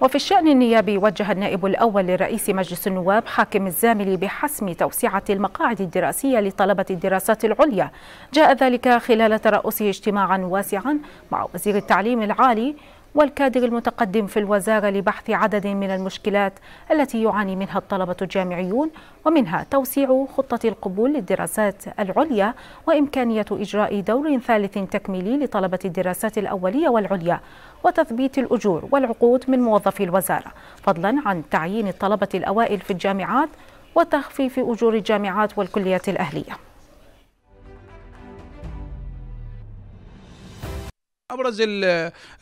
وفي الشأن النيابي وجه النائب الأول لرئيس مجلس النواب حاكم الزامل بحسم توسعة المقاعد الدراسية لطلبة الدراسات العليا جاء ذلك خلال ترأسه اجتماعا واسعا مع وزير التعليم العالي والكادر المتقدم في الوزارة لبحث عدد من المشكلات التي يعاني منها الطلبة الجامعيون ومنها توسيع خطة القبول للدراسات العليا وإمكانية إجراء دور ثالث تكميلي لطلبة الدراسات الأولية والعليا وتثبيت الأجور والعقود من موظفي الوزارة فضلا عن تعيين الطلبة الأوائل في الجامعات وتخفيف أجور الجامعات والكليات الأهلية ابرز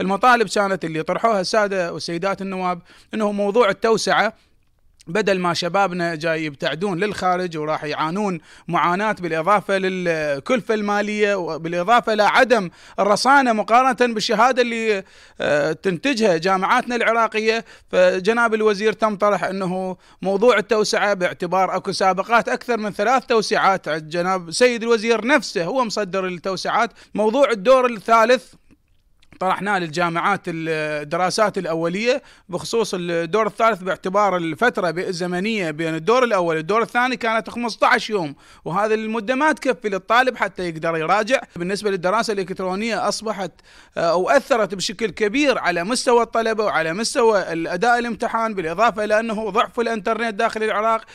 المطالب كانت اللي طرحوها الساده والسيدات النواب انه موضوع التوسعه بدل ما شبابنا جاي يبتعدون للخارج وراح يعانون معاناة بالإضافة للكلفة المالية وبالإضافة لعدم الرصانة مقارنة بالشهادة اللي آه، تنتجها جامعاتنا العراقية فجناب الوزير تم طرح أنه موضوع التوسعة باعتبار أكو سابقات أكثر من ثلاث توسعات جناب سيد الوزير نفسه هو مصدر التوسعات موضوع الدور الثالث طرحناه للجامعات الدراسات الاوليه بخصوص الدور الثالث باعتبار الفتره الزمنيه بين الدور الاول والدور الثاني كانت 15 يوم وهذه المده ما تكفي للطالب حتى يقدر يراجع بالنسبه للدراسه الالكترونيه اصبحت آه، او اثرت بشكل كبير على مستوى الطلبه وعلى مستوى الاداء الامتحان بالاضافه الى انه ضعف الانترنت داخل العراق